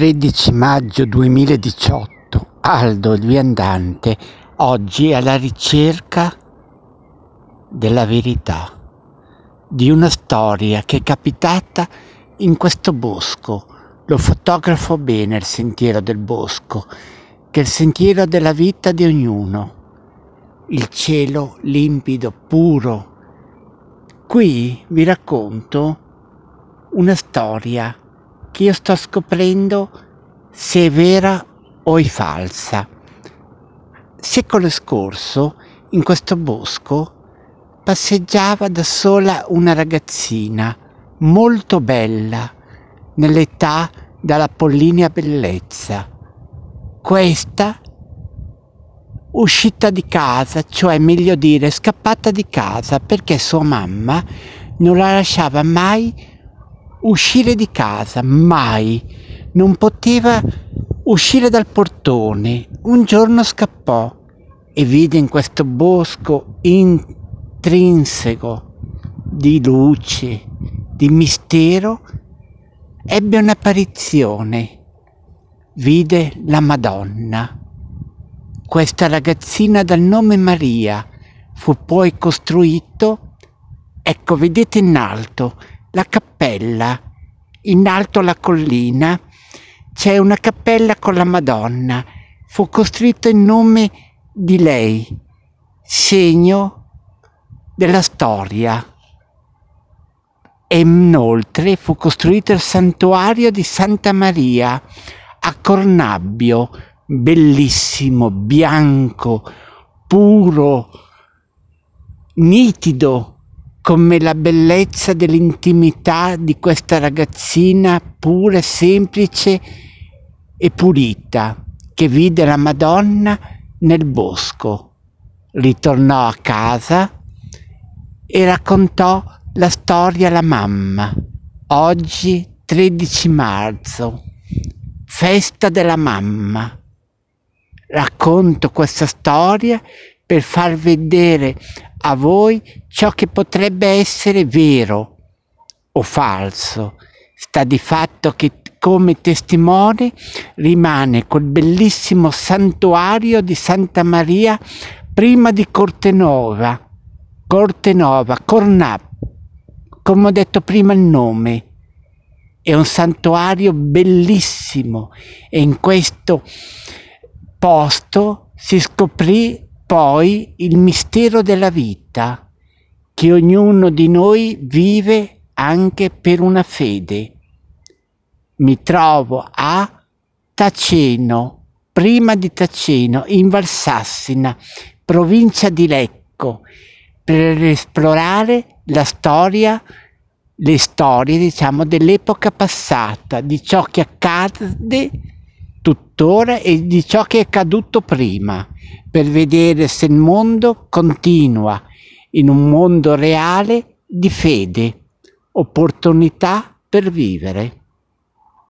13 maggio 2018 Aldo il viandante oggi è alla ricerca della verità di una storia che è capitata in questo bosco. Lo fotografo bene il sentiero del bosco, che è il sentiero della vita di ognuno. Il cielo limpido, puro. Qui vi racconto una storia che io sto scoprendo se è vera o è falsa. Secolo scorso, in questo bosco, passeggiava da sola una ragazzina molto bella, nell'età dalla pollinea bellezza. Questa uscita di casa, cioè meglio dire scappata di casa perché sua mamma non la lasciava mai uscire di casa, mai, non poteva uscire dal portone. Un giorno scappò e vide in questo bosco intrinseco di luce, di mistero, ebbe un'apparizione. Vide la Madonna. Questa ragazzina dal nome Maria fu poi costruito, ecco vedete in alto, la cappella cappella. In alto alla collina c'è una cappella con la Madonna. Fu costruito in nome di lei, segno della storia. E inoltre fu costruito il santuario di Santa Maria a Cornabbio, bellissimo, bianco, puro, nitido, come la bellezza dell'intimità di questa ragazzina pura, semplice e pulita che vide la Madonna nel bosco. Ritornò a casa e raccontò la storia alla mamma. Oggi 13 marzo, festa della mamma. Racconto questa storia per far vedere a voi ciò che potrebbe essere vero o falso. Sta di fatto che come testimone rimane quel bellissimo santuario di Santa Maria prima di Cortenova, Cortenova, Cornap, come ho detto prima il nome. È un santuario bellissimo e in questo posto si scoprì poi il mistero della vita che ognuno di noi vive anche per una fede. Mi trovo a Taceno, prima di Taceno, in Valsassina, provincia di Lecco, per esplorare la storia le storie, diciamo, dell'epoca passata, di ciò che accade tuttora e di ciò che è accaduto prima, per vedere se il mondo continua in un mondo reale di fede, opportunità per vivere.